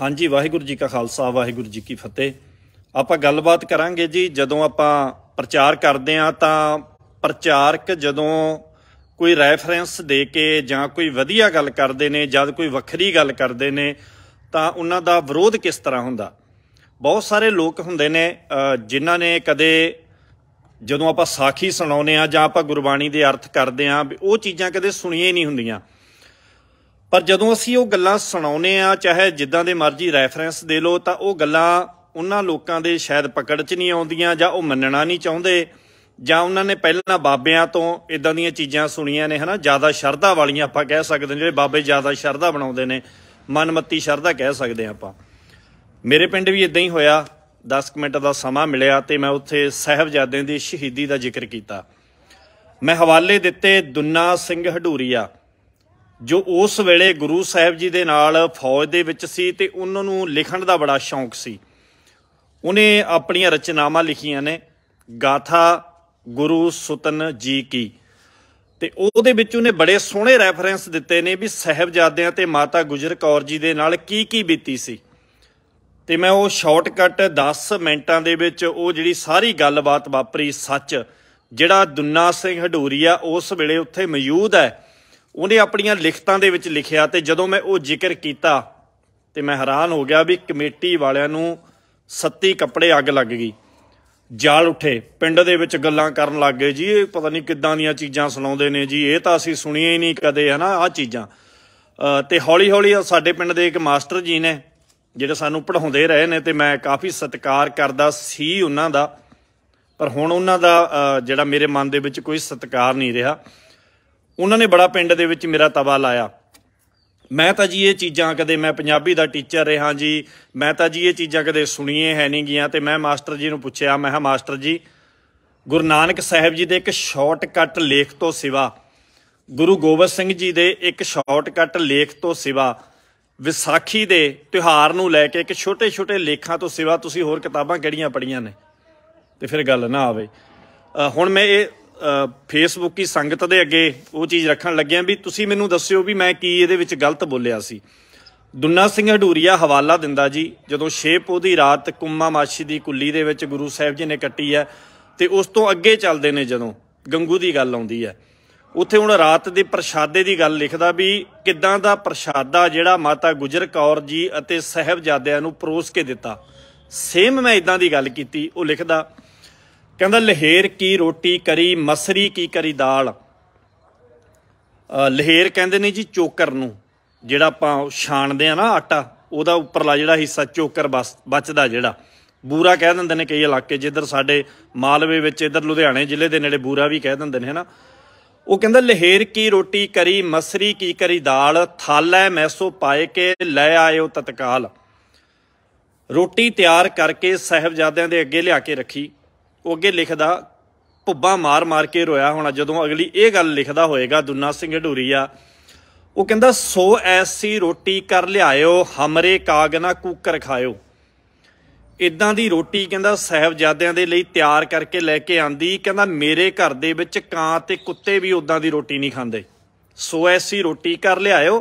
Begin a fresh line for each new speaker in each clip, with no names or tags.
ਹਾਂਜੀ ਵਾਹਿਗੁਰੂ ਜੀ ਕਾ ਖਾਲਸਾ ਵਾਹਿਗੁਰੂ ਜੀ ਕੀ ਫਤਿਹ ਆਪਾਂ ਗੱਲਬਾਤ ਕਰਾਂਗੇ ਜੀ ਜਦੋਂ ਆਪਾਂ ਪ੍ਰਚਾਰ ਕਰਦੇ ਆ ਤਾਂ ਪ੍ਰਚਾਰਕ ਜਦੋਂ ਕੋਈ ਰੈਫਰੈਂਸ ਦੇ ਕੇ ਜਾਂ ਕੋਈ ਵਧੀਆ ਗੱਲ ਕਰਦੇ ਨੇ ਜਦ ਕੋਈ ਵੱਖਰੀ ਗੱਲ ਕਰਦੇ ਨੇ ਤਾਂ ਉਹਨਾਂ ਦਾ ਵਿਰੋਧ ਕਿਸ ਤਰ੍ਹਾਂ ਹੁੰਦਾ ਬਹੁਤ ਸਾਰੇ ਲੋਕ ਹੁੰਦੇ ਨੇ ਜਿਨ੍ਹਾਂ ਨੇ ਕਦੇ ਜਦੋਂ ਆਪਾਂ ਸਾਖੀ ਸੁਣਾਉਨੇ ਆ ਜਾਂ ਆਪਾਂ ਗੁਰਬਾਣੀ ਦੇ ਅਰਥ ਕਰਦੇ ਆ ਉਹ ਚੀਜ਼ਾਂ ਕਦੇ ਸੁਣੀਆਂ ਹੀ ਨਹੀਂ ਹੁੰਦੀਆਂ ਪਰ ਜਦੋਂ ਅਸੀਂ ਉਹ ਗੱਲਾਂ ਸੁਣਾਉਨੇ ਆ ਚਾਹੇ ਜਿੱਦਾਂ ਦੇ ਮਰਜ਼ੀ ਰੈਫਰੈਂਸ ਦੇ ਲੋ ਤਾਂ ਉਹ ਗੱਲਾਂ ਉਹਨਾਂ ਲੋਕਾਂ ਦੇ ਸ਼ਾਇਦ ਪਕੜ 'ਚ ਨਹੀਂ ਆਉਂਦੀਆਂ ਜਾਂ ਉਹ ਮੰਨਣਾ ਨਹੀਂ ਚਾਹੁੰਦੇ ਜਾਂ ਉਹਨਾਂ ਨੇ ਪਹਿਲਾਂ ਬਾਬਿਆਂ ਤੋਂ ਇਦਾਂ ਦੀਆਂ ਚੀਜ਼ਾਂ ਸੁਣੀਆਂ ਨੇ ਹਨਾ ਜ਼ਿਆਦਾ ਸ਼ਰਧਾ ਵਾਲੀਆਂ ਆਪਾਂ ਕਹਿ ਸਕਦੇ ਹਾਂ ਜਿਹੜੇ ਬਾਬੇ ਜ਼ਿਆਦਾ ਸ਼ਰਧਾ ਬਣਾਉਂਦੇ ਨੇ ਮਨਮਤੀ ਸ਼ਰਧਾ ਕਹਿ ਸਕਦੇ ਆਪਾਂ ਮੇਰੇ ਪਿੰਡ ਵੀ ਇਦਾਂ ਹੀ ਹੋਇਆ 10 ਮਿੰਟ ਦਾ ਸਮਾਂ ਮਿਲਿਆ ਤੇ ਮੈਂ ਉੱਥੇ ਸਹਿਬਜ਼ਾਦਿਆਂ ਦੀ ਸ਼ਹੀਦੀ ਦਾ ਜ਼ਿਕਰ ਕੀਤਾ ਮੈਂ ਹਵਾਲੇ ਦਿੱਤੇ ਦੁੰਨਾ ਸਿੰਘ ਹਡੂਰੀਆ ਜੋ ਉਸ ਵੇਲੇ ਗੁਰੂ ਸਾਹਿਬ ਜੀ ਦੇ ਨਾਲ ਫੌਜ ਦੇ ਵਿੱਚ ਸੀ ਤੇ ਉਹਨਾਂ ਨੂੰ ਲਿਖਣ ਦਾ ਬੜਾ ਸ਼ੌਂਕ ਸੀ ਉਹਨੇ ਆਪਣੀਆਂ ਰਚਨਾਵਾਂ ਲਿਖੀਆਂ ਨੇ ਗਾਥਾ ਗੁਰੂ ਸੁਤਨ ਜੀ ਕੀ ਤੇ ਉਹਦੇ ਵਿੱਚ ਉਹਨੇ ਬੜੇ ਸੋਹਣੇ ਰੈਫਰੈਂਸ ਦਿੱਤੇ ਨੇ ਵੀ ਸਹਿਬਜ਼ਾਦਿਆਂ ਤੇ ਮਾਤਾ ਗੁਜਰ ਕੌਰ ਜੀ ਦੇ ਨਾਲ ਕੀ ਕੀ ਬੀਤੀ ਸੀ ਤੇ ਮੈਂ ਉਹ ਸ਼ਾਰਟਕਟ 10 ਮਿੰਟਾਂ ਦੇ ਵਿੱਚ ਉਹ ਜਿਹੜੀ ਸਾਰੀ ਗੱਲਬਾਤ ਵਾਪਰੀ ਸੱਚ ਜਿਹੜਾ ਦੁੰਨਾ ਸਿੰਘ ਹਡੂਰੀਆ ਉਸ ਵੇਲੇ ਉੱਥੇ ਮੌਜੂਦ ਹੈ ਉਹਨੇ ਆਪਣੀਆਂ ਲਿਖਤਾਂ ਦੇ ਵਿੱਚ ਲਿਖਿਆ ਤੇ ਜਦੋਂ ਮੈਂ ਉਹ ਜ਼ਿਕਰ ਕੀਤਾ ਤੇ ਮੈਂ ਹੈਰਾਨ ਹੋ ਗਿਆ ਵੀ ਕਮੇਟੀ ਵਾਲਿਆਂ ਨੂੰ ਸੱਤੀ ਕੱਪੜੇ ਅੱਗ ਲੱਗ ਗਈ ਜਾਲ ਉੱਠੇ ਪਿੰਡ ਦੇ ਵਿੱਚ ਗੱਲਾਂ ਕਰਨ ਲੱਗ ਗਏ ਜੀ ਇਹ ਪਤਾ ਨਹੀਂ ਕਿੱਦਾਂ ਦੀਆਂ ਚੀਜ਼ਾਂ ਸੁਣਾਉਂਦੇ ਨੇ ਜੀ ਇਹ ਤਾਂ ਅਸੀਂ ਸੁਣੀਆਂ ਹੀ ਨਹੀਂ ਕਦੇ ਹਨਾ ਆ ਚੀਜ਼ਾਂ ਤੇ ਹੌਲੀ ਹੌਲੀ ਸਾਡੇ ਪਿੰਡ ਦੇ ਇੱਕ ਮਾਸਟਰ ਜੀ ਨੇ ਜਿਹੜੇ ਸਾਨੂੰ ਪੜਾਉਂਦੇ ਰਹੇ ਨੇ ਤੇ ਮੈਂ ਕਾਫੀ ਸਤਿਕਾਰ ਕਰਦਾ ਸੀ ਉਹਨਾਂ ਦਾ ਪਰ ਹੁਣ ਉਹਨਾਂ ਦਾ ਜਿਹੜਾ ਮੇਰੇ ਮਨ ਦੇ ਵਿੱਚ ਕੋਈ ਸਤਿਕਾਰ ਨਹੀਂ ਰਿਹਾ ਉਹਨਾਂ ਨੇ ਬੜਾ ਪਿੰਡ ਦੇ ਵਿੱਚ ਮੇਰਾ ਤਵਾ ਲਾਇਆ ਮੈਂ ਤਾਂ ਜੀ ਇਹ ਚੀਜ਼ਾਂ ਕਦੇ ਮੈਂ ਪੰਜਾਬੀ ਦਾ ਟੀਚਰ ਰਿਹਾ ਜੀ ਮੈਂ ਤਾਂ ਜੀ ਇਹ ਚੀਜ਼ਾਂ ਕਦੇ ਸੁਣੀਏ ਹੈ ਨਹੀਂ ਗਿਆ ਤੇ ਮੈਂ ਮਾਸਟਰ ਜੀ ਨੂੰ ਪੁੱਛਿਆ ਮੈਂ ਕਿਹਾ ਮਾਸਟਰ ਜੀ ਗੁਰੂ ਨਾਨਕ ਸਾਹਿਬ ਜੀ ਦੇ ਇੱਕ ਸ਼ਾਰਟਕਟ ਲੇਖ ਤੋਂ ਸਿਵਾ ਗੁਰੂ ਗੋਬਿੰਦ ਸਿੰਘ ਜੀ ਦੇ ਇੱਕ ਸ਼ਾਰਟਕਟ ਲੇਖ ਤੋਂ ਸਿਵਾ ਵਿਸਾਖੀ ਦੇ ਤਿਉਹਾਰ ਨੂੰ ਲੈ ਕੇ ਇੱਕ ਛੋਟੇ-ਛੋਟੇ ਲੇਖਾਂ ਤੋਂ ਸਿਵਾ ਤੁਸੀਂ ਹੋਰ ਕਿਤਾਬਾਂ ਕਿਹੜੀਆਂ ਪੜ੍ਹੀਆਂ ਨੇ ਤੇ ਫਿਰ ਗੱਲ ਨਾ ਆਵੇ ਹੁਣ ਮੈਂ ਇਹ ਦੀ ਸੰਗਤ ਦੇ ਅੱਗੇ ਉਹ ਚੀਜ਼ ਰੱਖਣ ਲੱਗਿਆ ਵੀ ਤੁਸੀਂ ਮੈਨੂੰ ਦੱਸਿਓ ਵੀ ਮੈਂ ਕੀ ਇਹਦੇ ਵਿੱਚ ਗਲਤ ਬੋਲਿਆ ਸੀ ਦੁੰਨਾ ਸਿੰਘ ਹਡੂਰੀਆ ਹਵਾਲਾ ਦਿੰਦਾ ਜੀ ਜਦੋਂ ਛੇ ਪੋ ਦੀ ਰਾਤ ਕੁੰਮਾ ਮਾਛੀ ਦੀ ਕੁੱਲੀ ਦੇ ਵਿੱਚ ਗੁਰੂ ਸਾਹਿਬ ਜੀ ਨੇ ਕੱਟੀ ਹੈ ਤੇ ਉਸ ਤੋਂ ਅੱਗੇ ਚੱਲਦੇ ਨੇ ਜਦੋਂ ਗੰਗੂ ਦੀ ਗੱਲ ਆਉਂਦੀ ਹੈ ਉੱਥੇ ਹੁਣ ਰਾਤ ਦੇ ਪ੍ਰਸ਼ਾਦੇ ਦੀ ਗੱਲ ਲਿਖਦਾ ਵੀ ਕਿਦਾਂ ਦਾ ਪ੍ਰਸ਼ਾਦਾ ਜਿਹੜਾ ਮਾਤਾ ਗੁਜਰ ਕੌਰ ਜੀ ਅਤੇ ਸਹਿਬਜ਼ਾਦਿਆਂ ਨੂੰ ਪਰੋਸ ਕੇ ਦਿੱਤਾ ਸੇਮ ਮੈਂ ਇਦਾਂ ਦੀ ਗੱਲ ਕੀਤੀ ਉਹ ਲਿਖਦਾ ਕਹਿੰਦਾ ਲਹੇਰ ਕੀ ਰੋਟੀ ਕਰੀ ਮਸਰੀ ਕੀ ਕਰੀ ਦਾਲ ਲਹੇਰ ਕਹਿੰਦੇ ਨੇ ਜੀ ਚੋਕਰ ਨੂੰ ਜਿਹੜਾ ਆਪਾਂ ਛਾਣਦੇ ਆ ਨਾ ਆਟਾ ਉਹਦਾ ਉੱਪਰਲਾ ਜਿਹੜਾ ਹਿੱਸਾ ਚੋਕਰ ਬਚਦਾ ਜਿਹੜਾ ਬੂਰਾ ਕਹਿ ਦਿੰਦੇ ਨੇ ਕਈ ਇਲਾਕੇ ਜਿੱਧਰ ਸਾਡੇ ਮਾਲਵੇ ਵਿੱਚ ਇਧਰ ਲੁਧਿਆਣੇ ਜ਼ਿਲ੍ਹੇ ਦੇ ਨੇੜੇ ਬੂਰਾ ਵੀ ਕਹਿ ਦਿੰਦੇ ਨੇ ਹਨਾ ਉਹ ਕਹਿੰਦਾ ਲਹੇਰ ਕੀ ਰੋਟੀ ਕਰੀ ਮਸਰੀ ਕੀ ਕਰੀ ਦਾਲ ਥਾਲੇ ਮੈਸੋ ਪਾਏ ਕੇ ਲੈ ਆਇਓ ਤਤਕਾਲ ਰੋਟੀ ਤਿਆਰ ਕਰਕੇ ਸਹਿਬਜ਼ਾਦਿਆਂ ਦੇ ਅੱਗੇ ਲਿਆ ਕੇ ਰੱਖੀ ਉਹ ਅੱਗੇ ਲਿਖਦਾ ਭੁੱਬਾ ਮਾਰ-ਮਾਰ ਕੇ ਰੋਇਆ ਹੋਣਾ ਜਦੋਂ ਅਗਲੀ ਇਹ ਗੱਲ ਲਿਖਦਾ ਹੋਏਗਾ ਦੁਨਾ ਸਿੰਘ ਢੂਰੀਆ ਉਹ ਕਹਿੰਦਾ ਸੋ ਐਸੀ ਰੋਟੀ ਕਰ ਲਿਆਇਓ ਹਮਰੇ ਕਾਗ ਨਾ ਕੂਕਰ ਖਾਇਓ ਇਦਾਂ ਦੀ ਰੋਟੀ ਕਹਿੰਦਾ ਸਹਿਬਜ਼ਾਦਿਆਂ ਦੇ ਲਈ ਤਿਆਰ ਕਰਕੇ ਲੈ ਕੇ ਆਂਦੀ ਕਹਿੰਦਾ ਮੇਰੇ ਘਰ ਦੇ ਵਿੱਚ ਕਾਂ ਤੇ ਕੁੱਤੇ ਵੀ ਉਦਾਂ ਦੀ ਰੋਟੀ ਨਹੀਂ ਖਾਂਦੇ ਸੋ ਐਸੀ ਰੋਟੀ ਕਰ ਲਿਆਇਓ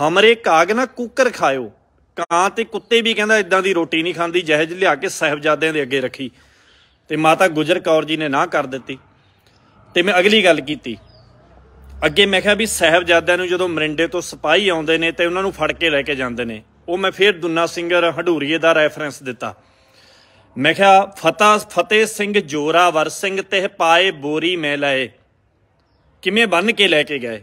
ਹਮਰੇ ਕਾਗ ਨਾ ਕੂਕਰ ਖਾਇਓ ਕਾਂ ਤੇ ਕੁੱਤੇ ਵੀ ਕਹਿੰਦਾ ਇਦਾਂ ਦੀ ਰੋਟੀ ਨਹੀਂ ਖਾਂਦੀ ਜਹਿਜ ਲਿਆ ਕੇ ਸਹਿਬਜ਼ਾਦਿਆਂ ਦੇ ਅੱਗੇ ਰੱਖੀ ਤੇ ਮਾਤਾ ਗੁਜਰ ਕੌਰ ਜੀ ਨੇ ਨਾ ਕਰ ਦਿੱਤੀ ਤੇ ਮੈਂ ਅਗਲੀ ਗੱਲ ਕੀਤੀ ਅੱਗੇ ਮੈਂ ਕਿਹਾ ਵੀ ਸਹਿਬਜ਼ਾਦਿਆਂ ਨੂੰ ਜਦੋਂ ਮਰਿੰਡੇ ਤੋਂ ਸਿਪਾਹੀ ਆਉਂਦੇ ਨੇ ਤੇ ਉਹਨਾਂ ਨੂੰ ਫੜ ਕੇ ਲੈ ਕੇ ਜਾਂਦੇ ਨੇ ਉਹ ਮੈਂ ਫੇਰ ਦੁੱਨਾ ਸਿੰਘਰ ਹਡੂਰੀਏ ਦਾ ਰੈਫਰੈਂਸ ਦਿੱਤਾ ਮੈਂ ਕਿਹਾ ਫਤਾ ਫਤੇ ਸਿੰਘ ਜੋਰਾਵਰ ਸਿੰਘ ਤੇ ਪਾਏ ਬੋਰੀ ਮੈਂ ਲਏ ਕਿਵੇਂ ਬੰਨ ਕੇ ਲੈ ਕੇ ਗਏ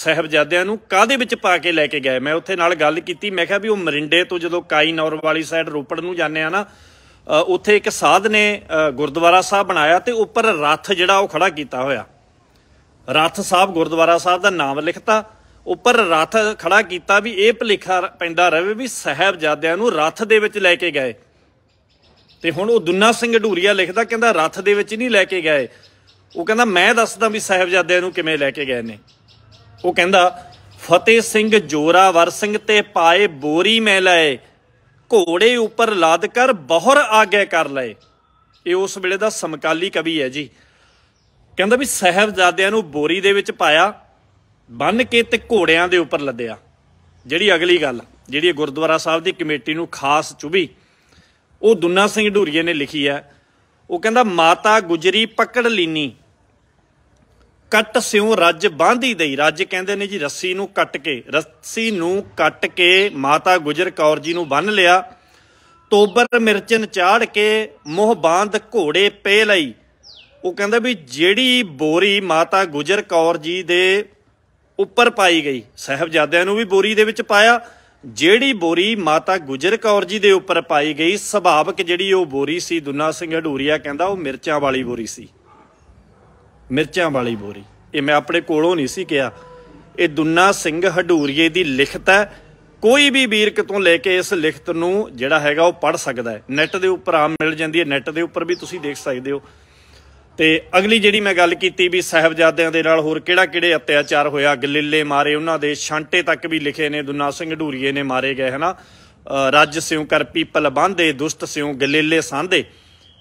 ਸਹਿਬਜ਼ਾਦਿਆਂ ਨੂੰ ਕਾਦੇ ਵਿੱਚ ਪਾ ਕੇ ਲੈ ਕੇ ਗਏ ਮੈਂ ਉੱਥੇ ਨਾਲ ਗੱਲ ਕੀਤੀ ਮੈਂ ਕਿਹਾ ਵੀ ਉਹ ਮਰਿੰਡੇ ਤੋਂ ਜਦੋਂ ਕਾਈ ਨੌਰ ਵਾਲੀ ਸਾਈਡ ਰੋਪੜ ਨੂੰ ਜਾਂਦੇ ਆ ਨਾ ਉੱਥੇ ਇੱਕ ਸਾਧ ਨੇ ਗੁਰਦੁਆਰਾ ਸਾਹਿਬ ਬਣਾਇਆ ਤੇ ਉੱਪਰ ਰੱਥ ਜਿਹੜਾ ਉਹ ਖੜਾ ਕੀਤਾ ਹੋਇਆ ਰੱਥ ਸਾਹਿਬ ਗੁਰਦੁਆਰਾ ਸਾਹਿਬ ਦਾ ਨਾਮ ਲਿਖਤਾ ਉੱਪਰ ਰੱਥ ਖੜਾ ਕੀਤਾ ਵੀ ਇਹ ਭਲੇਖਾ ਪੈਂਦਾ ਰਹੇ ਵੀ ਸਹਿਬਜ਼ਾਦਿਆਂ ਨੂੰ ਰੱਥ ਦੇ ਵਿੱਚ ਲੈ ਕੇ ਗਏ ਤੇ ਹੁਣ ਉਹ ਦੁੰਨਾ ਸਿੰਘ ਢੂਰੀਆ ਲਿਖਦਾ ਕਹਿੰਦਾ ਰੱਥ ਦੇ ਵਿੱਚ ਨਹੀਂ ਲੈ ਕੇ ਗਏ ਉਹ ਕਹਿੰਦਾ ਮੈਂ ਦੱਸਦਾ ਵੀ ਸਹਿਬਜ਼ਾਦਿਆਂ ਨੂੰ ਕਿਵੇਂ ਲੈ ਕੇ ਗਏ ਨੇ ਉਹ ਕਹਿੰਦਾ ਫਤਿਹ ਸਿੰਘ ਜੋਰਾਵਰ ਸਿੰਘ ਤੇ ਪਾਏ ਬੋਰੀ ਮੈਂ ਲਏ ਘੋੜੇ ਉੱਪਰ ਲਾਦ ਕਰ ਬਹੁਰ ਆਗੇ ਕਰ ਲਏ ਇਹ ਉਸ ਵੇਲੇ ਦਾ ਸਮਕਾਲੀ ਕਵੀ ਹੈ ਜੀ ਕਹਿੰਦਾ ਵੀ ਸਹਿਬਜ਼ਾਦਿਆਂ ਨੂੰ ਬੋਰੀ ਦੇ ਵਿੱਚ ਪਾਇਆ ਬੰਨ ਕੇ ਤੇ ਘੋੜਿਆਂ ਦੇ ਉੱਪਰ ਲੱਦਿਆ ਜਿਹੜੀ ਅਗਲੀ ਗੱਲ ਜਿਹੜੀ ਗੁਰਦੁਆਰਾ ਸਾਹਿਬ ਦੀ ਕਮੇਟੀ ਨੂੰ ਖਾਸ ਚੁਬੀ ਉਹ ਦੁੰਨਾ ਸਿੰਘ ਢੂਰੀਏ ਨੇ ਲਿਖੀ ਹੈ ਉਹ ਕਹਿੰਦਾ ਮਾਤਾ ਗੁਜਰੀ ਪਕੜ ਲੀਨੀ ਕੱਟ ਸਿਉ ਰੱਜ ਬਾਂਧੀ ਦਈ ਰੱਜ ਕਹਿੰਦੇ ਨੇ ਜੀ ਰੱਸੀ ਨੂੰ ਕੱਟ ਕੇ ਰੱਸੀ ਨੂੰ ਕੱਟ ਕੇ ਮਾਤਾ ਗੁਜਰ ਕੌਰ ਜੀ ਨੂੰ ਬੰਨ ਲਿਆ ਤੋਬਰ ਮਿਰਚਨ ਚਾੜ ਕੇ ਮੋਹ ਬਾਂਧ ਘੋੜੇ ਪੇ ਲਈ ਉਹ ਕਹਿੰਦਾ ਵੀ ਜਿਹੜੀ ਬੋਰੀ ਮਾਤਾ ਗੁਜਰ ਕੌਰ ਜੀ ਦੇ ਉੱਪਰ ਪਾਈ ਗਈ ਸਹਿਬਜ਼ਾਦਿਆਂ ਨੂੰ ਵੀ ਬੋਰੀ ਦੇ ਵਿੱਚ ਪਾਇਆ ਜਿਹੜੀ ਬੋਰੀ ਮਾਤਾ ਗੁਜਰ ਕੌਰ ਜੀ ਦੇ ਉੱਪਰ ਪਾਈ ਗਈ ਸੁਭਾਵਕ ਜਿਹੜੀ ਉਹ ਬੋਰੀ ਸੀ ਦੁਨਾ ਸਿੰਘ ਢੂਰੀਆ ਕਹਿੰਦਾ ਉਹ ਮਿਰਚਾਂ ਵਾਲੀ ਬੋਰੀ ਸੀ ਮਿਰਚਾਂ ਵਾਲੀ ਬੋਰੀ ਇਹ ਮੈਂ ਆਪਣੇ ਕੋਲੋਂ ਨਹੀਂ ਸੀ ਕਿਹਾ ਇਹ ਦੁੰਨਾ ਸਿੰਘ ਹਡੂਰੀਏ ਦੀ ਲਿਖਤ ਹੈ ਕੋਈ ਵੀ ਵੀਰ ਕਿਤੋਂ ਲੈ ਕੇ ਇਸ ਲਿਖਤ ਨੂੰ ਜਿਹੜਾ ਹੈਗਾ ਉਹ ਪੜ ਸਕਦਾ ਹੈ ਨੈਟ ਦੇ ਉੱਪਰ ਆਮ ਮਿਲ ਜਾਂਦੀ ਹੈ ਨੈਟ ਦੇ ਉੱਪਰ ਵੀ ਤੁਸੀਂ ਦੇਖ ਸਕਦੇ ਹੋ ਤੇ ਅਗਲੀ ਜਿਹੜੀ ਮੈਂ ਗੱਲ ਕੀਤੀ ਵੀ ਸਹਿਬਜ਼ਾਦਿਆਂ ਦੇ ਨਾਲ ਹੋਰ ਕਿਹੜਾ ਕਿਹੜੇ ਅਤਿਆਚਾਰ ਹੋਇਆ ਗਲਿੱਲੇ ਮਾਰੇ ਉਹਨਾਂ ਦੇ ਛਾਂਟੇ ਤੱਕ ਵੀ ਲਿਖੇ ਨੇ ਦੁਨਾ ਸਿੰਘ ਢੂਰੀਏ ਨੇ ਮਾਰੇ ਗਏ ਹਨਾ ਰੱਜ ਸਿਉ ਕਰ ਪੀਪਲ ਬੰਦੇ ਦੁਸ਼ਟ ਸਿਉ ਗਲਿੱਲੇ ਸੰਦੇ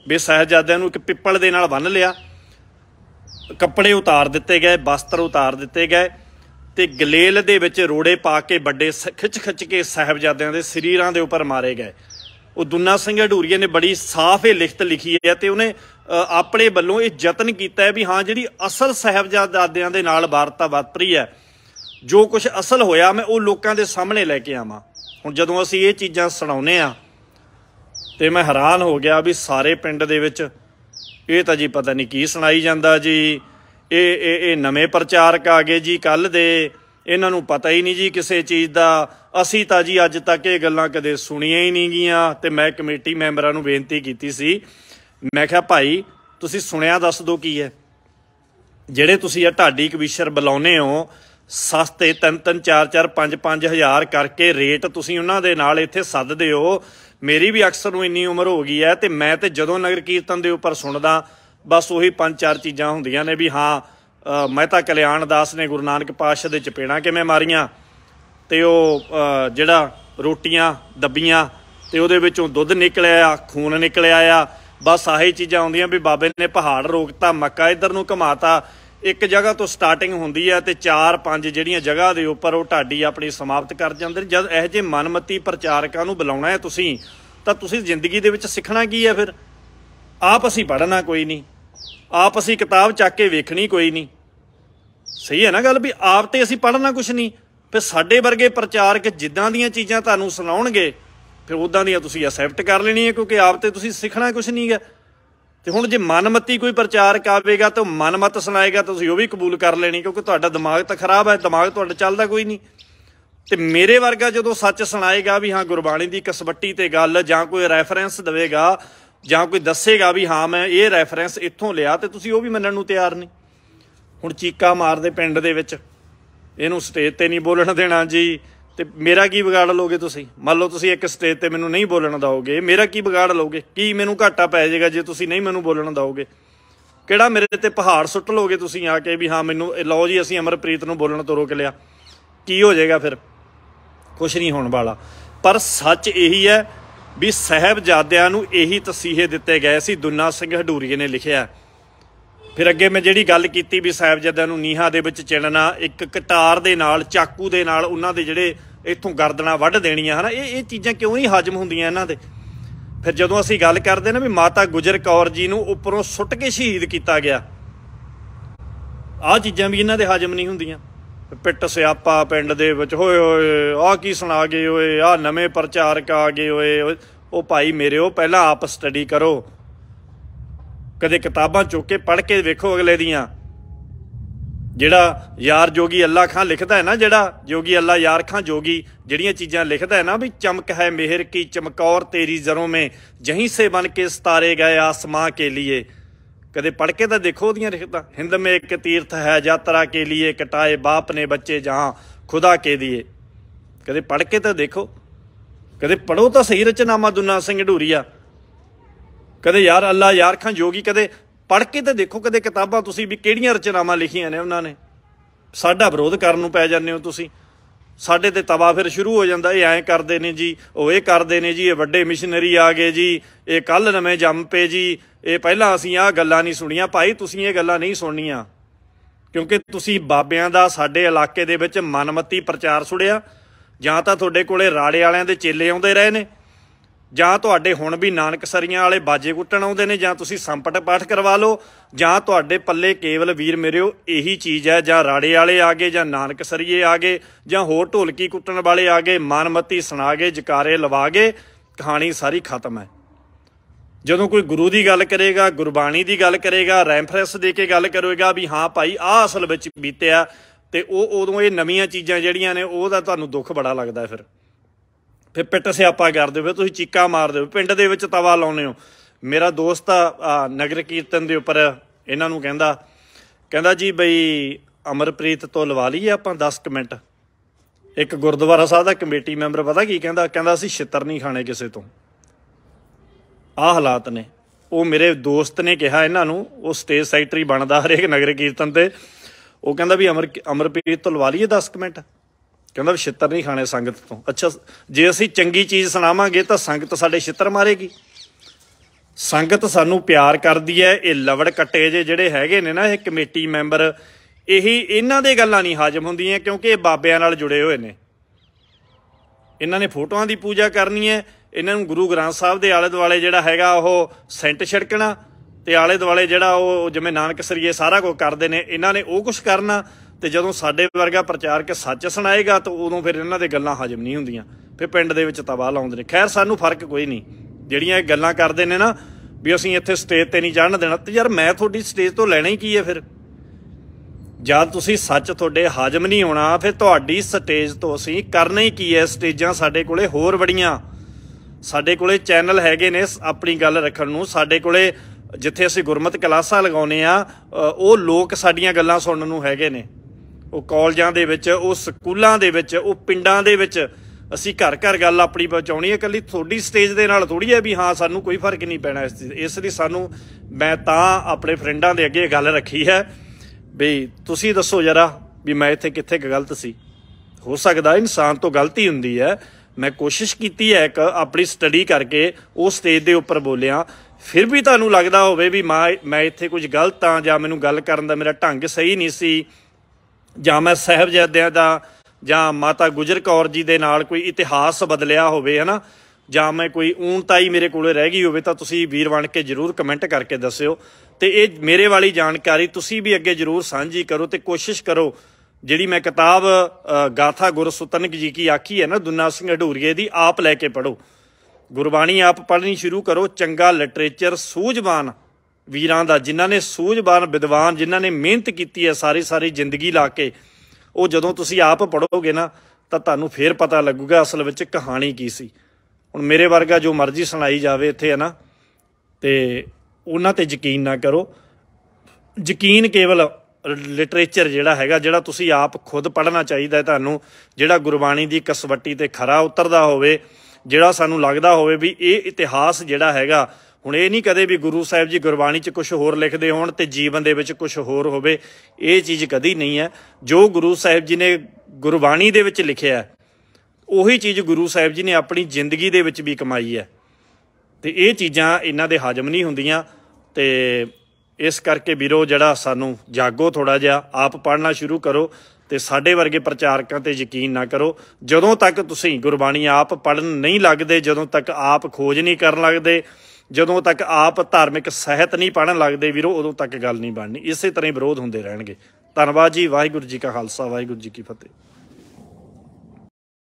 ਵੀ ਸਹਿਬਜ਼ਾਦਿਆਂ ਨੂੰ ਇੱਕ ਪਿੱਪਲ ਦੇ ਨਾਲ ਬੰਨ ਲਿਆ ਕੱਪੜੇ ਉਤਾਰ ਦਿੱਤੇ ਗਏ ਬਸਤਰ ਉਤਾਰ ਦਿੱਤੇ ਗਏ ਤੇ ਗਲੇਲ ਦੇ ਵਿੱਚ ਰੋੜੇ ਪਾ ਕੇ ਵੱਡੇ ਖਿੱਚ ਖਿੱਚ ਕੇ ਸਹਬਜ਼ਾਦਿਆਂ ਦੇ ਸਰੀਰਾਂ ਦੇ ਉੱਪਰ ਮਾਰੇ ਗਏ ਉਹ ਦੁੱਨਾ ਸਿੰਘ ਢੂਰੀਏ ਨੇ ਬੜੀ ਸਾਫ਼ ਇਹ ਲਿਖਤ ਲਿਖੀ ਹੈ ਤੇ ਉਹਨੇ ਆਪਣੇ ਵੱਲੋਂ ਇਹ ਯਤਨ ਕੀਤਾ ਹੈ ਵੀ ਹਾਂ ਜਿਹੜੀ ਅਸਲ ਸਹਬਜ਼ਾਦਿਆਂ ਦੇ ਨਾਲ ਵਾਰਤਾ ਵਾਪਰੀ ਹੈ ਜੋ ਕੁਝ ਅਸਲ ਹੋਇਆ ਮੈਂ ਉਹ ਲੋਕਾਂ ਦੇ ਸਾਹਮਣੇ ਲੈ ਕੇ ਆਵਾਂ ਹੁਣ ਜਦੋਂ ਅਸੀਂ ਇਹ ਚੀਜ਼ਾਂ ਸੁਣਾਉਨੇ ਆ ਤੇ ਮੈਂ ਹੈਰਾਨ ਹੋ ਗਿਆ ਵੀ ਸਾਰੇ ਪਿੰਡ ਦੇ ਵਿੱਚ ਇਹ ਤਾਂ ਜੀ ਪਤਾ ਨਹੀਂ ਕੀ ਸੁਣਾਈ ਜਾਂਦਾ ਜੀ ਇਹ ਇਹ ਇਹ ਨਵੇਂ ਪ੍ਰਚਾਰਕ ਆ ਗਏ ਜੀ ਕੱਲ ਦੇ ਇਹਨਾਂ ਨੂੰ ਪਤਾ ਹੀ ਨਹੀਂ ਜੀ ਕਿਸੇ ਚੀਜ਼ ਦਾ ਅਸੀਂ ਤਾਂ ਜੀ ਅੱਜ ਤੱਕ ਇਹ ਗੱਲਾਂ ਕਦੇ ਸੁਣੀਆਂ ਹੀ ਨਹੀਂ ਗਈਆਂ ਤੇ ਮੈਂ ਕਮੇਟੀ ਮੈਂਬਰਾਂ ਨੂੰ ਬੇਨਤੀ ਕੀਤੀ ਸੀ ਮੈਂ ਕਿਹਾ ਭਾਈ ਤੁਸੀਂ ਸੁਣਿਆ ਦੱਸ ਦਿਓ ਕੀ ਹੈ ਜਿਹੜੇ ਤੁਸੀਂ ਇਹ ਢਾਡੀ ਕਵੀਸ਼ਰ ਬੁਲਾਉਨੇ ਹੋ ਸਸਤੇ 3 3 4 4 5 5000 ਕਰਕੇ ਰੇਟ ਤੁਸੀਂ ਉਹਨਾਂ ਦੇ ਨਾਲ ਇੱਥੇ ਸੱਦਦੇ ਹੋ ਮੇਰੀ ਵੀ ਅਕਸਰ ਨੂੰ ਇੰਨੀ ਉਮਰ ਹੋ ਗਈ ਹੈ ਤੇ ਮੈਂ ਤੇ ਜਦੋਂ ਨਗਰ ਕੀਰਤਨ ਦੇ ਉੱਪਰ ਸੁਣਦਾ ਬਸ ਉਹੀ ਪੰਜ ਚਾਰ ਚੀਜ਼ਾਂ ਹੁੰਦੀਆਂ ਨੇ ਵੀ ਹਾਂ ਮਹਿਤਾ ਕਲਿਆਣ ਦਾਸ ਨੇ ਗੁਰੂ ਨਾਨਕ ਪਾਤਸ਼ਾਹ ਦੇ ਚਪੇੜਾਂ ਕਿਵੇਂ ਮਾਰੀਆਂ ਤੇ ਉਹ ਜਿਹੜਾ ਰੋਟੀਆਂ ਦੱਬੀਆਂ ਤੇ ਉਹਦੇ ਵਿੱਚੋਂ ਦੁੱਧ ਨਿਕਲਿਆ ਆ ਖੂਨ ਨਿਕਲਿਆ ਆ ਬਸ ਆਹੀ ਚੀਜ਼ਾਂ ਆਉਂਦੀਆਂ ਵੀ ਬਾਬੇ ਨੇ ਪਹਾੜ ਰੋਕਤਾ ਮੱਕਾ ਇਧਰ ਨੂੰ ਘਮਾਤਾ ਇੱਕ ਜਗ੍ਹਾ ਤੋਂ ਸਟਾਰਟਿੰਗ ਹੁੰਦੀ ਹੈ ਤੇ ਚਾਰ ਪੰਜ ਜਿਹੜੀਆਂ ਜਗ੍ਹਾ ਦੇ ਉੱਪਰ ਉਹ ਢਾਡੀ ਆਪਣੀ ਸਮਾਪਤ ਕਰ ਜਾਂਦੇ ਨੇ ਜਦ ਇਹ ਜੇ ਮਨਮਤੀ ਪ੍ਰਚਾਰਕਾਂ ਨੂੰ ਬੁਲਾਉਣਾ ਹੈ ਤੁਸੀਂ ਤਾਂ ਤੁਸੀਂ ਜ਼ਿੰਦਗੀ ਦੇ ਵਿੱਚ ਸਿੱਖਣਾ ਕੀ ਹੈ ਫਿਰ ਆਪ ਅਸੀਂ ਪੜ੍ਹਨਾ ਕੋਈ ਨਹੀਂ ਆਪ ਅਸੀਂ ਕਿਤਾਬ ਚੱਕ ਕੇ ਵੇਖਣੀ ਕੋਈ ਨਹੀਂ ਸਹੀ ਹੈ ਨਾ ਗੱਲ ਵੀ ਆਪ ਤੇ ਅਸੀਂ ਪੜ੍ਹਨਾ ਕੁਝ ਨਹੀਂ ਫਿਰ ਸਾਡੇ ਵਰਗੇ ਪ੍ਰਚਾਰਕ ਜਿੱਦਾਂ ਦੀਆਂ ਚੀਜ਼ਾਂ ਤੁਹਾਨੂੰ ਸੁਣਾਉਣਗੇ ਫਿਰ ਉਦਾਂ ਦੀਆਂ ਤੁਸੀਂ ਐਕਸੈਪਟ ਕਰ ਲੈਣੀ ਹੈ ਕਿਉਂਕਿ ਆਪ ਤੇ ਤੁਸੀਂ ਸਿੱਖਣਾ ਕੁਝ ਨਹੀਂ ਹੈ ਤੇ ਹੁਣ ਜੇ ਮਨਮਤੀ ਕੋਈ ਪ੍ਰਚਾਰਕ ਆਵੇਗਾ ਤਾਂ ਮਨਮਤ ਸੁਣਾਏਗਾ ਤੁਸੀਂ ਉਹ ਵੀ ਕਬੂਲ ਕਰ ਲੈਣੀ ਕਿਉਂਕਿ ਤੁਹਾਡਾ ਦਿਮਾਗ ਤਾਂ ਖਰਾਬ ਹੈ ਦਿਮਾਗ ਤੁਹਾਡਾ ਚੱਲਦਾ ਕੋਈ ਨਹੀਂ ਤੇ ਮੇਰੇ ਵਰਗਾ ਜਦੋਂ ਸੱਚ ਸੁਣਾਏਗਾ ਵੀ ਹਾਂ ਗੁਰਬਾਣੀ ਦੀ ਕਸਵੱਟੀ ਤੇ ਗੱਲ ਜਾਂ ਕੋਈ ਰੈਫਰੈਂਸ ਦੇਵੇਗਾ ਜਾਂ ਕੋਈ ਦੱਸੇਗਾ ਵੀ ਹਾਂ ਮੈਂ ਇਹ ਰੈਫਰੈਂਸ ਇੱਥੋਂ ਲਿਆ ਤੇ ਤੁਸੀਂ ਉਹ ਵੀ ਮੰਨਣ ਨੂੰ ਤਿਆਰ ਨਹੀਂ ਹੁਣ ਚੀਕਾ ਮਾਰਦੇ ਪਿੰਡ ਦੇ ਵਿੱਚ ਇਹਨੂੰ ਸਟੇਜ ਤੇ ਨਹੀਂ ਬੋਲਣ ਦੇਣਾ ਜੀ ਤੇ ਮੇਰਾ ਕੀ ਵਿਗਾੜ ਲੋਗੇ ਤੁਸੀਂ ਮੰਨ ਲਓ ਤੁਸੀਂ ਇੱਕ ਸਟੇਜ ਤੇ ਮੈਨੂੰ ਨਹੀਂ ਬੋਲਣ ਦਾਓਗੇ ਮੇਰਾ ਕੀ ਵਿਗਾੜ ਲੋਗੇ ਕੀ ਮੈਨੂੰ ਘਾਟਾ ਪੈ ਜਾਏਗਾ ਜੇ ਤੁਸੀਂ ਨਹੀਂ ਮੈਨੂੰ ਬੋਲਣ ਦਾਓਗੇ ਕਿਹੜਾ ਮੇਰੇ ਤੇ ਪਹਾੜ ਸੁੱਟ ਲੋਗੇ ਤੁਸੀਂ ਆ ਕੇ ਵੀ ਹਾਂ ਮੈਨੂੰ ਲਓ ਜੀ ਅਸੀਂ ਅਮਰਪ੍ਰੀਤ ਨੂੰ ਬੋਲਣ ਤੋਂ ਰੋਕ ਲਿਆ ਕੀ ਹੋ ਜਾਏਗਾ ਫਿਰ ਕੁਝ ਨਹੀਂ ਹੋਣ ਵਾਲਾ ਪਰ ਸੱਚ ਇਹੀ ਹੈ ਵੀ ਸਹਿਬਜ਼ਾਦਿਆਂ ਨੂੰ ਇਹੀ ਤਸੀਹੇ ਦਿੱਤੇ ਗਏ ਸੀ ਦੁਨਾ ਸਿੰਘ ਹਡੂਰੀਏ ਨੇ ਲਿਖਿਆ ਫਿਰ ਅੱਗੇ ਮੈਂ ਜਿਹੜੀ ਗੱਲ ਕੀਤੀ ਵੀ ਸਾਹਿਬਜ਼ਾਦਿਆਂ ਨੂੰ ਨੀਹਾਂ ਦੇ ਵਿੱਚ ਚਿਣਨਾ ਇੱਕ ਕਟਾਰ ਦੇ ਨਾਲ ਚਾਕੂ ਦੇ ਨਾਲ ਉਹਨਾਂ ਦੇ ਜਿਹੜੇ ਇੱਥੋਂ ਗਰਦਨਾ ਵੱਢ ਦੇਣੀਆਂ ਹਨਾ ਇਹ ਇਹ ਚੀਜ਼ਾਂ ਕਿਉਂ ਨਹੀਂ ਹਾਜਮ ਹੁੰਦੀਆਂ ਇਹਨਾਂ ਦੇ ਫਿਰ ਜਦੋਂ ਅਸੀਂ ਗੱਲ ਕਰਦੇ ਨਾ ਵੀ ਮਾਤਾ ਗੁਜਰ ਕੌਰ ਜੀ ਨੂੰ ਉੱਪਰੋਂ ਸੁੱਟ ਕੇ ਸ਼ਹੀਦ ਕੀਤਾ ਗਿਆ ਆਹ ਚੀਜ਼ਾਂ ਵੀ ਇਹਨਾਂ ਦੇ ਹਾਜਮ ਨਹੀਂ ਹੁੰਦੀਆਂ ਪਿੱਟ ਸਿਆਪਾ ਪਿੰਡ ਦੇ ਵਿੱਚ ਹੋਏ ਹੋਏ ਆਹ ਕੀ ਸੁਣਾ ਗਏ ਹੋਏ ਆਹ ਨਵੇਂ ਪ੍ਰਚਾਰਕ ਆ ਗਏ ਹੋਏ ਉਹ ਭਾਈ ਮੇਰੇ ਉਹ ਪਹਿਲਾਂ ਆਪ ਸਟੱਡੀ ਕਰੋ ਕਦੇ ਕਿਤਾਬਾਂ ਚੁੱਕ ਕੇ ਪੜ੍ਹ ਕੇ ਵੇਖੋ ਅਗਲੇ ਦੀਆਂ ਜਿਹੜਾ ਯਾਰ ਜੋਗੀ ਅੱਲਾ ਖਾਂ ਲਿਖਦਾ ਹੈ ਨਾ ਜਿਹੜਾ ਜੋਗੀ ਅੱਲਾ ਯਾਰ ਖਾਂ ਜੋਗੀ ਜਿਹੜੀਆਂ ਚੀਜ਼ਾਂ ਲਿਖਦਾ ਹੈ ਨਾ ਵੀ ਚਮਕ ਹੈ ਮਿਹਰ ਕੀ ਚਮਕੌਰ ਤੇਰੀ ਜ਼ਰੋਂ ਮੇ ਜਹੀਂ ਸੇ ਬਨ ਕੇ ਸਤਾਰੇ ਗਏ ਆਸਮਾਂ ਕੇ ਲਈ ਕਦੇ ਪੜ ਕੇ ਤਾਂ ਦੇਖੋ ਉਹਦੀਆਂ ਲਿਖਦਾ ਹਿੰਦ ਮੇ ਇੱਕ ਤੀਰਥ ਹੈ ਯਾਤਰਾ ਕੇ ਲਈ ਕਟਾਏ ਬਾਪ ਨੇ ਬੱਚੇ ਜਹਾਂ ਖੁਦਾ ਕੇ ਦੀਏ ਕਦੇ ਪੜ ਕੇ ਤਾਂ ਦੇਖੋ ਕਦੇ ਪੜੋ ਤਾਂ ਸਹੀ ਰਚਨਾਮਾ ਦੁਨਾ ਸਿੰਘ ਢੂਰੀਆ ਕਦੇ ਯਾਰ ਅੱਲਾ ਯਾਰ ਖਾਂ ਜੋਗੀ ਕਦੇ ਪੜ ਕੇ ਤੇ ਦੇਖੋ ਕਦੇ ਕਿਤਾਬਾਂ ਤੁਸੀਂ ਵੀ ਕਿਹੜੀਆਂ ਰਚਨਾਵਾਂ ਲਿਖੀਆਂ ਨੇ ਉਹਨਾਂ ਨੇ ਸਾਡਾ ਵਿਰੋਧ ਕਰਨ ਨੂੰ ਪੈ ਜਾਂਦੇ ਹੋ ਤੁਸੀਂ ਸਾਡੇ ਤੇ ਤਵਾ ਫਿਰ ਸ਼ੁਰੂ ਹੋ ਜਾਂਦਾ ਇਹ ਐਂ ਕਰਦੇ ਨੇ ਜੀ ਉਹ ਇਹ ਕਰਦੇ ਨੇ ਜੀ ਇਹ ਵੱਡੇ ਮਿਸ਼ਨਰੀ ਆ ਗਏ ਜੀ ਇਹ ਕੱਲ ਨਵੇਂ ਜੰਮ ਪਏ ਜੀ ਇਹ ਪਹਿਲਾਂ ਅਸੀਂ ਆ ਗੱਲਾਂ ਨਹੀਂ ਸੁਣੀਆਂ ਭਾਈ ਤੁਸੀਂ ਇਹ ਗੱਲਾਂ ਨਹੀਂ ਸੁਣਨੀਆਂ ਕਿਉਂਕਿ ਤੁਸੀਂ ਬਾਬਿਆਂ ਦਾ ਸਾਡੇ ਇਲਾਕੇ ਦੇ ਵਿੱਚ ਮਨਮਤੀ ਪ੍ਰਚਾਰ ਸੁੜਿਆ ਜਾਂ ਤਾਂ ਤੁਹਾਡੇ ਕੋਲੇ ਰਾੜੇ ਵਾਲਿਆਂ ਦੇ ਚੇਲੇ ਆਉਂਦੇ ਰਹੇ ਨੇ ਜਾਂ ਤੁਹਾਡੇ ਹੁਣ ਵੀ ਨਾਨਕ ਸਰੀਆਂ ਵਾਲੇ ਬਾਜੇ ਕੁੱਟਣ ਆਉਂਦੇ ਨੇ ਜਾਂ ਤੁਸੀਂ ਸੰਪਟ ਪਾਠ ਕਰਵਾ ਲਓ ਜਾਂ ਤੁਹਾਡੇ ਪੱਲੇ ਕੇਵਲ ਵੀਰ ਮੇਰਿਓ ਇਹੀ ਚੀਜ਼ ਹੈ ਜਾਂ ਰਾੜੇ ਵਾਲੇ ਆ ਗਏ ਜਾਂ ਨਾਨਕ ਸਰੀਏ ਆ ਗਏ ਜਾਂ ਹੋਰ ਢੋਲਕੀ ਕੁੱਟਣ ਵਾਲੇ ਆ ਗਏ ਮਨਮਤੀ ਸੁਣਾ ਗਏ ਜਕਾਰੇ ਲਵਾ ਗਏ ਕਹਾਣੀ ਸਾਰੀ ਖਤਮ ਹੈ ਜਦੋਂ ਕੋਈ ਗੁਰੂ ਦੀ ਗੱਲ ਕਰੇਗਾ ਗੁਰਬਾਣੀ ਦੀ ਗੱਲ ਕਰੇਗਾ ਰੈਫਰੈਂਸ ਦੇ ਕੇ ਗੱਲ ਕਰੇਗਾ ਵੀ ਹਾਂ ਭਾਈ ਆਹ ਅਸਲ ਵਿੱਚ ਬੀਤਿਆ ਤੇ ਉਹ ਉਦੋਂ ਇਹ ਨਵੀਆਂ ਚੀਜ਼ਾਂ ਜਿਹੜੀਆਂ ਨੇ ਉਹਦਾ ਤੁਹਾਨੂੰ ਦੁੱਖ ਬੜਾ ਲੱਗਦਾ ਫਿਰ ਫਿਰ ਪਿੱਟ ਸਿਆਪਾ ਕਰਦੇ ਫਿਰ ਤੁਸੀਂ ਚੀਕਾ ਮਾਰਦੇ ਹੋ ਪਿੰਡ ਦੇ ਵਿੱਚ ਤਵਾ ਲਾਉਨੇ ਹੋ ਮੇਰਾ ਦੋਸਤ ਆ ਨਗਰ ਕੀਰਤਨ ਦੇ ਉੱਪਰ ਇਹਨਾਂ ਨੂੰ ਕਹਿੰਦਾ ਕਹਿੰਦਾ ਜੀ ਬਈ ਅਮਰਪ੍ਰੀਤ ਤੋਂ ਲਵਾ ਲਈਏ ਆਪਾਂ 10 ਮਿੰਟ ਇੱਕ ਗੁਰਦੁਆਰਾ ਸਾਹਿਬ ਦਾ ਕਮੇਟੀ ਮੈਂਬਰ ਪਤਾ ਕੀ ਕਹਿੰਦਾ ਕਹਿੰਦਾ ਅਸੀਂ ਛਿੱਤਰ ਨਹੀਂ ਖਾਣੇ ਕਿਸੇ ਤੋਂ ਆ ਹਾਲਾਤ ਨੇ ਉਹ ਮੇਰੇ ਦੋਸਤ ਨੇ ਕਿਹਾ ਇਹਨਾਂ ਨੂੰ ਉਹ ਸਟੇਜ ਸੈਕਟਰੀ ਬਣਦਾ ਹਰੇਕ ਨਗਰ ਕੀਰਤਨ ਤੇ ਉਹ ਕਹਿੰਦਾ ਵੀ ਅਮਰ ਅਮਰਪ੍ਰੀਤ ਤੋਂ ਲਵਾ ਲਈਏ 10 ਮਿੰਟ ਕਹਿੰਦਾ ਵੀ ਛਿੱਤਰ ਨਹੀਂ ਖਾਣੇ ਸੰਗਤ ਤੋਂ ਅੱਛਾ ਜੇ ਅਸੀਂ ਚੰਗੀ ਚੀਜ਼ ਸੁਣਾਵਾਂਗੇ ਤਾਂ ਸੰਗਤ ਸਾਡੇ ਛਿੱਤਰ ਮਾਰੇਗੀ ਸੰਗਤ ਸਾਨੂੰ ਪਿਆਰ ਕਰਦੀ ਹੈ ਇਹ ਲਵੜ ਕੱਟੇ ਜੇ ਜਿਹੜੇ ਹੈਗੇ ਨੇ ਨਾ ਇਹ ਕਮੇਟੀ ਮੈਂਬਰ ਇਹੀ ਇਹਨਾਂ ਦੇ ਗੱਲਾਂ ਨਹੀਂ ਹਾਜਮ ਹੁੰਦੀਆਂ ਕਿਉਂਕਿ ਇਹ ਬਾਬਿਆਂ ਨਾਲ ਜੁੜੇ ਹੋਏ ਨੇ ਇਹਨਾਂ ਨੇ ਫੋਟੋਆਂ ਦੀ ਪੂਜਾ ਕਰਨੀ ਹੈ ਇਹਨਾਂ ਨੂੰ ਗੁਰੂ ਗ੍ਰੰਥ ਸਾਹਿਬ ਦੇ ਆਲੇ ਦੁਆਲੇ ਜਿਹੜਾ ਹੈਗਾ ਉਹ ਸੈਂਟ ਛਿੜਕਣਾ ਤੇ ਆਲੇ ਦੁਆਲੇ ਜਿਹੜਾ ਉਹ ਜਿਵੇਂ ਨਾਨਕ ਸਰੀਏ ਸਾਰਾ ਕੁਝ ਕਰਦੇ ਨੇ ਇਹਨਾਂ ਨੇ ਉਹ ਕੁਝ ਕਰਨਾ ਤੇ ਜਦੋਂ ਸਾਡੇ ਵਰਗਾ ਪ੍ਰਚਾਰਕ ਸੱਚ ਸੁਣਾਏਗਾ ਤਾਂ ਉਦੋਂ ਫਿਰ ਇਹਨਾਂ ਦੇ ਗੱਲਾਂ ਹਜਮ ਨਹੀਂ ਹੁੰਦੀਆਂ ਫਿਰ ਪਿੰਡ ਦੇ ਵਿੱਚ ਤਬਾਹ ਲਾਉਂਦੇ ਨੇ ਖੈਰ ਸਾਨੂੰ ਫਰਕ ਕੋਈ ਨਹੀਂ ਜਿਹੜੀਆਂ ਇਹ ਗੱਲਾਂ ਕਰਦੇ ਨੇ ਨਾ ਵੀ ਅਸੀਂ ਇੱਥੇ ਸਟੇਜ ਤੇ ਨਹੀਂ ਜਾਣ ਦੇਣਾ ਤੇ ਯਾਰ ਮੈਂ ਤੁਹਾਡੀ ਸਟੇਜ ਤੋਂ ਲੈਣਾ ਹੀ ਕੀ ਹੈ ਫਿਰ ਜਦ ਤੁਸੀਂ ਸੱਚ ਤੁਹਾਡੇ ਹਾਜ਼ਮ ਨਹੀਂ ਹੋਣਾ ਫਿਰ ਤੁਹਾਡੀ ਸਟੇਜ ਤੋਂ ਅਸੀਂ ਕਰਨਾ ਹੀ ਕੀ ਹੈ ਸਟੇਜਾਂ ਸਾਡੇ ਕੋਲੇ ਹੋਰ ਬੜੀਆਂ ਸਾਡੇ ਕੋਲੇ ਚੈਨਲ ਹੈਗੇ ਨੇ ਆਪਣੀ ਗੱਲ ਰੱਖਣ ਨੂੰ ਸਾਡੇ ਕੋਲੇ ਜਿੱਥੇ ਅਸੀਂ ਗੁਰਮਤ ਕਲਾਸਾਂ ਲਗਾਉਨੇ ਆ ਉਹ ਲੋਕ ਸਾਡੀਆਂ ਗੱਲਾਂ ਸੁਣਨ ਨੂੰ ਹੈਗੇ ਨੇ ਉਹ ਕਾਲਜਾਂ ਦੇ ਵਿੱਚ ਉਹ ਸਕੂਲਾਂ ਦੇ ਵਿੱਚ ਉਹ ਪਿੰਡਾਂ ਦੇ ਵਿੱਚ ਅਸੀਂ ਘਰ ਘਰ ਗੱਲ ਆਪਣੀ ਪਹੁੰਚਾਉਣੀ ਹੈ ਕੱਲੀ ਥੋੜੀ ਸਟੇਜ ਦੇ ਨਾਲ ਥੋੜੀ ਹੈ ਵੀ ਹਾਂ ਸਾਨੂੰ ਕੋਈ ਫਰਕ ਨਹੀਂ ਪੈਣਾ ਇਸ ਚੀਜ਼ ਇਸ ਲਈ ਸਾਨੂੰ ਮੈਂ ਤਾਂ ਆਪਣੇ ਫਰੈਂਡਾਂ ਦੇ ਅੱਗੇ ਗੱਲ ਰੱਖੀ ਹੈ ਵੀ ਤੁਸੀਂ ਦੱਸੋ ਜਰਾ ਵੀ ਮੈਂ ਇੱਥੇ ਕਿੱਥੇ ਗਲਤ ਸੀ ਹੋ ਸਕਦਾ ਇਨਸਾਨ ਤੋਂ ਗਲਤੀ ਹੁੰਦੀ ਹੈ ਮੈਂ ਕੋਸ਼ਿਸ਼ ਕੀਤੀ ਹੈ ਇੱਕ ਆਪਣੀ ਸਟੱਡੀ ਕਰਕੇ ਉਹ ਸਟੇਜ ਦੇ ਉੱਪਰ ਬੋਲਿਆ ਫਿਰ ਵੀ ਤੁਹਾਨੂੰ ਲੱਗਦਾ ਹੋਵੇ ਵੀ ਮੈਂ ਮੈਂ ਇੱਥੇ ਕੁਝ ਗਲਤ ਆ ਜਾਂ ਮੈਨੂੰ ਗੱਲ ਕਰਨ ਦਾ ਮੇਰਾ ਢੰਗ ਸਹੀ ਨਹੀਂ ਸੀ ਜਾਂ ਮੈਂ ਸਹਿਬਜ਼ਾਦਿਆਂ ਦਾ ਜਾਂ ਮਾਤਾ ਗੁਜਰ ਕੌਰ ਜੀ ਦੇ ਨਾਲ ਕੋਈ ਇਤਿਹਾਸ ਬਦਲਿਆ ਹੋਵੇ ਹਨਾ ਜਾਂ ਮੈਂ ਕੋਈ ਊਣਤਾਈ ਮੇਰੇ ਕੋਲੇ ਰਹਿ ਗਈ ਹੋਵੇ ਤਾਂ ਤੁਸੀਂ ਵੀਰ ਬਣ ਕੇ ਜਰੂਰ ਕਮੈਂਟ ਕਰਕੇ ਦੱਸਿਓ ਤੇ ਇਹ ਮੇਰੇ ਵਾਲੀ ਜਾਣਕਾਰੀ ਤੁਸੀਂ ਵੀ ਅੱਗੇ ਜਰੂਰ ਸਾਂਝੀ ਕਰੋ ਤੇ ਕੋਸ਼ਿਸ਼ ਕਰੋ ਜਿਹੜੀ ਮੈਂ ਕਿਤਾਬ ਗਾਥਾ ਗੁਰਸੁਤਨਕ ਜੀ ਕੀ ਆਖੀ ਹੈ ਨਾ ਦੁਨਾ ਸਿੰਘ ਢੂਰੀਏ ਦੀ ਆਪ ਲੈ ਕੇ ਪੜੋ ਗੁਰਬਾਣੀ ਆਪ ਪੜ੍ਹਨੀ ਸ਼ੁਰੂ ਕਰੋ ਚੰਗਾ ਲਿਟਰੇਚਰ ਸੂਝਵਾਨ ਵੀਰਾਂ ਦਾ ਜਿਨ੍ਹਾਂ ਨੇ ਸੂਝਵਾਨ ਵਿਦਵਾਨ ਜਿਨ੍ਹਾਂ ਨੇ ਮਿਹਨਤ ਕੀਤੀ ਹੈ ਸਾਰੀ ਸਾਰੀ ਜ਼ਿੰਦਗੀ ਲਾ ਕੇ ਉਹ ਜਦੋਂ ਤੁਸੀਂ ਆਪ ਪੜੋਗੇ ਨਾ ਤਾਂ ਤੁਹਾਨੂੰ ਫੇਰ ਪਤਾ ਲੱਗੂਗਾ ਅਸਲ ਵਿੱਚ ਕਹਾਣੀ ਕੀ ਸੀ ਹੁਣ ਮੇਰੇ ਵਰਗਾ ਜੋ ਮਰਜ਼ੀ ਸੁਣਾਈ ਜਾਵੇ ਇੱਥੇ ਹੈ ਨਾ ਤੇ ਉਹਨਾਂ ਤੇ ਯਕੀਨ ਨਾ ਕਰੋ ਯਕੀਨ ਕੇਵਲ ਲਿਟਰੇਚਰ ਜਿਹੜਾ ਹੈਗਾ ਜਿਹੜਾ ਤੁਸੀਂ ਆਪ ਖੁਦ ਪੜ੍ਹਨਾ ਚਾਹੀਦਾ ਹੈ ਤੁਹਾਨੂੰ ਜਿਹੜਾ ਗੁਰਬਾਣੀ ਦੀ ਕਸਵੱਟੀ ਤੇ ਖਰਾ ਉਤਰਦਾ ਹੋਵੇ ਜਿਹੜਾ ਸਾਨੂੰ ਲੱਗਦਾ ਹੋਵੇ ਵੀ ਇਹ ਇਤਿਹਾਸ ਜਿਹੜਾ ਹੈਗਾ ਹੁਣ ਇਹ ਨਹੀਂ ਕਦੇ ਵੀ ਗੁਰੂ ਸਾਹਿਬ ਜੀ ਗੁਰਬਾਣੀ 'ਚ ਕੁਝ ਹੋਰ ਲਿਖਦੇ ਹੋਣ ਤੇ ਜੀਵਨ ਦੇ ਵਿੱਚ ਕੁਝ ਹੋਰ ਹੋਵੇ ਇਹ ਚੀਜ਼ ਕਦੀ ਨਹੀਂ ਹੈ ਜੋ ਗੁਰੂ ਸਾਹਿਬ ਜੀ ਨੇ ਗੁਰਬਾਣੀ ਦੇ ਵਿੱਚ ਲਿਖਿਆ ਉਹੀ ਚੀਜ਼ ਗੁਰੂ ਸਾਹਿਬ ਜੀ ਨੇ ਆਪਣੀ ਜ਼ਿੰਦਗੀ ਦੇ ਵਿੱਚ ਵੀ ਕਮਾਈ ਹੈ ਤੇ ਇਹ ਚੀਜ਼ਾਂ ਇਹਨਾਂ ਦੇ ਹਾਜ਼ਮ ਨਹੀਂ ਹੁੰਦੀਆਂ ਤੇ ਇਸ ਕਰਕੇ ਵੀਰੋ ਜਿਹੜਾ ਸਾਨੂੰ ਜਾਗੋ ਥੋੜਾ ਜਿਹਾ ਆਪ ਪੜਨਾ ਸ਼ੁਰੂ ਕਰੋ ਤੇ ਸਾਡੇ ਵਰਗੇ ਪ੍ਰਚਾਰਕਾਂ ਤੇ ਯਕੀਨ ਨਾ ਕਰੋ ਜਦੋਂ ਤੱਕ ਤੁਸੀਂ ਗੁਰਬਾਣੀ ਆਪ ਪੜਨ ਨਹੀਂ ਲੱਗਦੇ ਜਦੋਂ ਤੱਕ ਆਪ ਖੋਜ ਨਹੀਂ ਕਰਨ ਲੱਗਦੇ ਜਦੋਂ ਤੱਕ ਆਪ ਧਾਰਮਿਕ ਸਹਿਤ ਨਹੀਂ ਪੜਨ ਲੱਗਦੇ ਵੀਰੋ ਉਦੋਂ ਤੱਕ ਗੱਲ ਨਹੀਂ ਬਣਨੀ ਇਸੇ ਤਰ੍ਹਾਂ ਹੀ ਵਿਰੋਧ ਹੁੰਦੇ ਰਹਿਣਗੇ ਧੰਨਵਾਦ ਜੀ ਵਾਹਿਗੁਰੂ ਜੀ ਕਾ ਖਾਲਸਾ ਵਾਹਿਗੁਰੂ ਜੀ ਕੀ ਫਤਿਹ